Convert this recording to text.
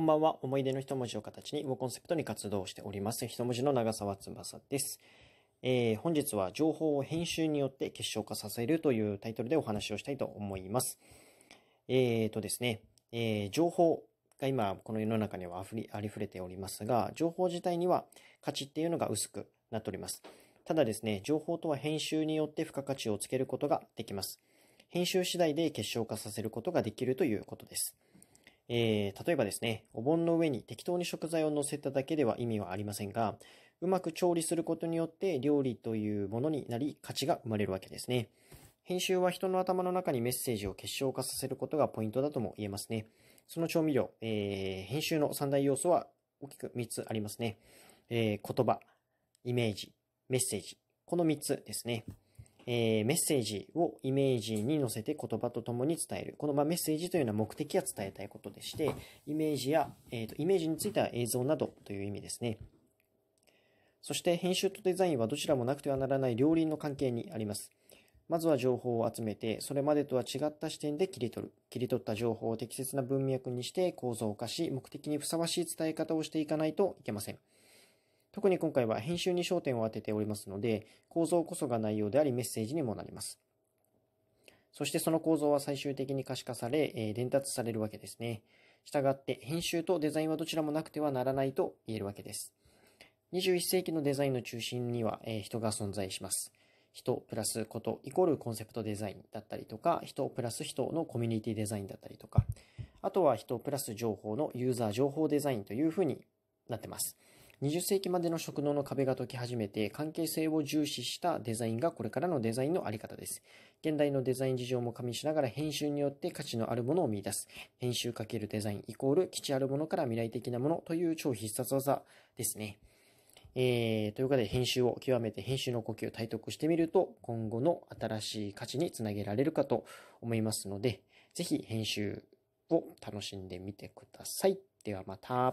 こんばんは。思い出の一文字を形にをコンセプトに活動しております。一文字の長澤翼です。えー、本日は情報を編集によって結晶化させるというタイトルでお話をしたいと思います。えーとですね、えー、情報が今この世の中にはあふり、ありふれておりますが、情報自体には価値っていうのが薄くなっております。ただですね、情報とは編集によって付加価値をつけることができます。編集次第で結晶化させることができるということです。えー、例えばですね、お盆の上に適当に食材を乗せただけでは意味はありませんが、うまく調理することによって料理というものになり価値が生まれるわけですね。編集は人の頭の中にメッセージを結晶化させることがポイントだとも言えますね。その調味料、えー、編集の三大要素は大きく3つありますね。えー、言葉、イメージ、メッセージ。この3つですね。えー、メッセージをイメージに乗せて言葉とともに伝える。この、まあ、メッセージというのは目的は伝えたいことでして、イメージや、えーとイメージについては映像などという意味ですね。そして編集とデザインはどちらもなくてはならない両輪の関係にあります。まずは情報を集めて、それまでとは違った視点で切り取る。切り取った情報を適切な文脈にして構造化し、目的にふさわしい伝え方をしていかないといけません。特に今回は編集に焦点を当てておりますので、構造こそが内容でありメッセージにもなります。そしてその構造は最終的に可視化され、えー、伝達されるわけですね。従って編集とデザインはどちらもなくてはならないと言えるわけです。21世紀のデザインの中心には、えー、人が存在します。人プラスことイコールコンセプトデザインだったりとか、人プラス人のコミュニティデザインだったりとか、あとは人プラス情報のユーザー情報デザインというふうになってます。20世紀までの食堂の壁が解き始めて、関係性を重視したデザインがこれからのデザインのあり方です。現代のデザイン事情も加味しながら編集によって価値のあるものを見出す。編集かけるデザインイコール基地あるものから未来的なものという超必殺技ですね。えー、ということで編集を極めて編集の呼吸を体得してみると今後の新しい価値につなげられるかと思いますので、ぜひ編集を楽しんでみてください。ではまた。